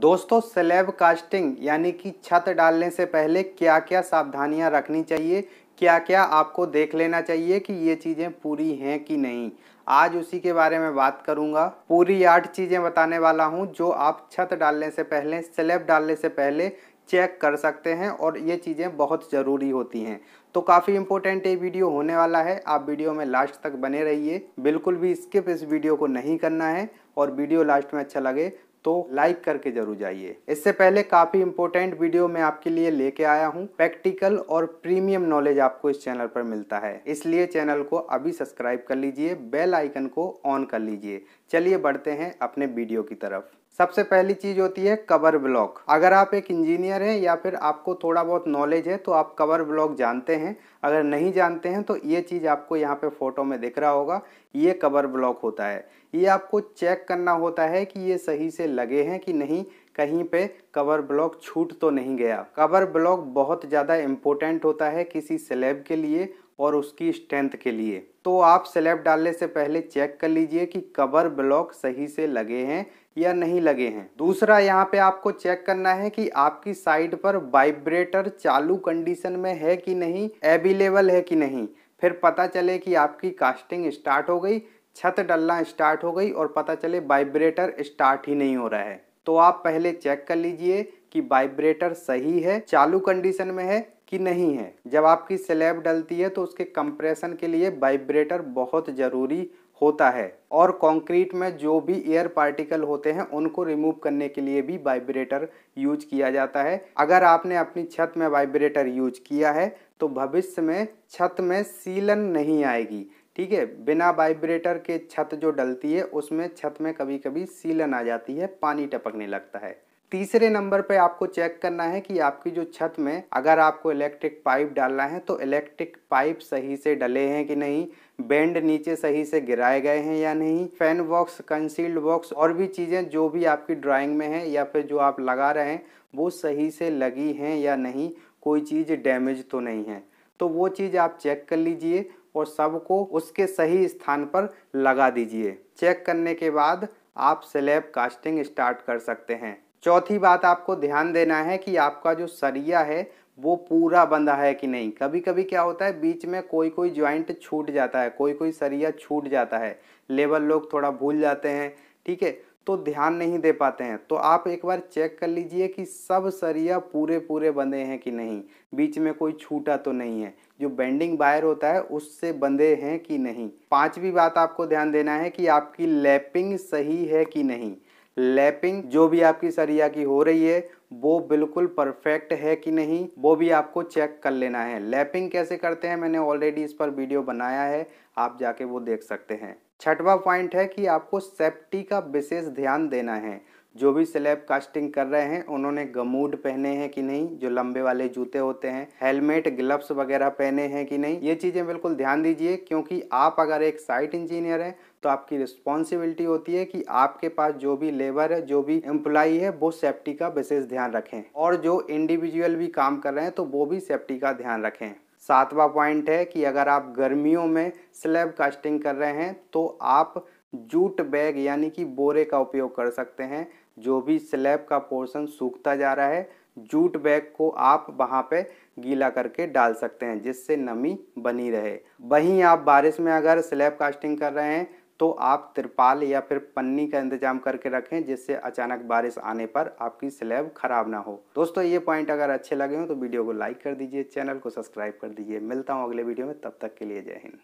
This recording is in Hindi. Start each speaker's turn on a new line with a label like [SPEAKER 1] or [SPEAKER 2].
[SPEAKER 1] दोस्तों स्लैब कास्टिंग यानी कि छत डालने से पहले क्या क्या सावधानियां रखनी चाहिए क्या क्या आपको देख लेना चाहिए कि ये चीज़ें पूरी हैं कि नहीं आज उसी के बारे में बात करूंगा पूरी आठ चीज़ें बताने वाला हूं जो आप छत डालने से पहले स्लैब डालने से पहले चेक कर सकते हैं और ये चीज़ें बहुत ज़रूरी होती हैं तो काफ़ी इंपॉर्टेंट ये वीडियो होने वाला है आप वीडियो में लास्ट तक बने रहिए बिल्कुल भी स्किप इस वीडियो को नहीं करना है और वीडियो लास्ट में अच्छा लगे तो लाइक करके जरूर जाइए इससे पहले काफ़ी इंपोर्टेंट वीडियो मैं आपके लिए लेके आया हूँ प्रैक्टिकल और प्रीमियम नॉलेज आपको इस चैनल पर मिलता है इसलिए चैनल को अभी सब्सक्राइब कर लीजिए बेल आइकन को ऑन कर लीजिए चलिए बढ़ते हैं अपने वीडियो की तरफ सबसे पहली चीज़ होती है कवर ब्लॉक अगर आप एक इंजीनियर हैं या फिर आपको थोड़ा बहुत नॉलेज है तो आप कवर ब्लॉक जानते हैं अगर नहीं जानते हैं तो ये चीज़ आपको यहाँ पे फ़ोटो में दिख रहा होगा ये कवर ब्लॉक होता है ये आपको चेक करना होता है कि ये सही से लगे हैं कि नहीं कहीं पे कवर ब्लॉक छूट तो नहीं गया कवर ब्लॉक बहुत ज़्यादा इम्पोर्टेंट होता है किसी स्लेब के लिए और उसकी स्ट्रेंथ के लिए तो आप स्लेब डालने से पहले चेक कर लीजिए कि कवर ब्लॉक सही से लगे हैं या नहीं लगे हैं दूसरा यहाँ पे आपको चेक करना है कि आपकी साइट पर वाइब्रेटर चालू कंडीशन में है कि नहीं अवेलेबल है कि नहीं फिर पता चले कि आपकी कास्टिंग स्टार्ट हो गई छत डलना स्टार्ट हो गई और पता चले वाइब्रेटर स्टार्ट ही नहीं हो रहा है तो आप पहले चेक कर लीजिए कि वाइब्रेटर सही है चालू कंडीशन में है कि नहीं है जब आपकी स्लैब डलती है तो उसके कंप्रेशन के लिए वाइब्रेटर बहुत ज़रूरी होता है और कंक्रीट में जो भी एयर पार्टिकल होते हैं उनको रिमूव करने के लिए भी वाइब्रेटर यूज किया जाता है अगर आपने अपनी छत में वाइब्रेटर यूज किया है तो भविष्य में छत में सीलन नहीं आएगी ठीक है बिना वाइब्रेटर के छत जो डलती है उसमें छत में कभी कभी सीलन आ जाती है पानी टपकने लगता है तीसरे नंबर पे आपको चेक करना है कि आपकी जो छत में अगर आपको इलेक्ट्रिक पाइप डालना है तो इलेक्ट्रिक पाइप सही से डले हैं कि नहीं बेंड नीचे सही से गिराए गए हैं या नहीं फैन बॉक्स कंसील्ड बॉक्स और भी चीज़ें जो भी आपकी ड्राइंग में है या फिर जो आप लगा रहे हैं वो सही से लगी हैं या नहीं कोई चीज़ डैमेज तो नहीं है तो वो चीज़ आप चेक कर लीजिए और सबको उसके सही स्थान पर लगा दीजिए चेक करने के बाद आप स्लैब कास्टिंग स्टार्ट कर सकते हैं चौथी बात आपको ध्यान देना है कि आपका जो सरिया है वो पूरा बंधा है कि नहीं कभी कभी क्या होता है बीच में कोई कोई ज्वाइंट छूट जाता है कोई कोई सरिया छूट जाता है लेबर लोग थोड़ा भूल जाते हैं ठीक है तो ध्यान नहीं दे पाते हैं तो आप एक बार चेक कर लीजिए कि सब सरिया पूरे पूरे बंधे हैं कि नहीं बीच में कोई छूटा तो नहीं है जो बेंडिंग वायर होता है उससे बंधे हैं कि नहीं पांचवी बात आपको ध्यान देना है कि आपकी लैपिंग सही है कि नहीं लैपिंग जो भी आपकी सरिया की हो रही है वो बिल्कुल परफेक्ट है कि नहीं वो भी आपको चेक कर लेना है लैपिंग कैसे करते हैं मैंने ऑलरेडी इस पर वीडियो बनाया है आप जाके वो देख सकते हैं छठवा पॉइंट है कि आपको सेफ्टी का विशेष ध्यान देना है जो भी स्लैब कास्टिंग कर रहे हैं उन्होंने गमूड पहने हैं कि नहीं जो लंबे वाले जूते होते हैं हेलमेट ग्लव्स वगैरह पहने हैं कि नहीं ये चीज़ें बिल्कुल ध्यान दीजिए क्योंकि आप अगर एक साइट इंजीनियर हैं तो आपकी रिस्पॉन्सिबिलिटी होती है कि आपके पास जो भी लेबर है जो भी एम्प्लाई है वो सेफ्टी का विशेष ध्यान रखें और जो इंडिविजुअल भी काम कर रहे हैं तो वो भी सेफ्टी का ध्यान रखें सातवां पॉइंट है कि अगर आप गर्मियों में स्लैब कास्टिंग कर रहे हैं तो आप जूट बैग यानी कि बोरे का उपयोग कर सकते हैं जो भी स्लैब का पोर्शन सूखता जा रहा है जूट बैग को आप वहाँ पे गीला करके डाल सकते हैं जिससे नमी बनी रहे वहीं आप बारिश में अगर स्लैब कास्टिंग कर रहे हैं तो आप तिरपाल या फिर पन्नी का इंतजाम करके रखें जिससे अचानक बारिश आने पर आपकी स्लैब खराब ना हो दोस्तों ये पॉइंट अगर अच्छे लगे हों तो वीडियो को लाइक कर दीजिए चैनल को सब्सक्राइब कर दीजिए मिलता हूँ अगले वीडियो में तब तक के लिए जय हिंद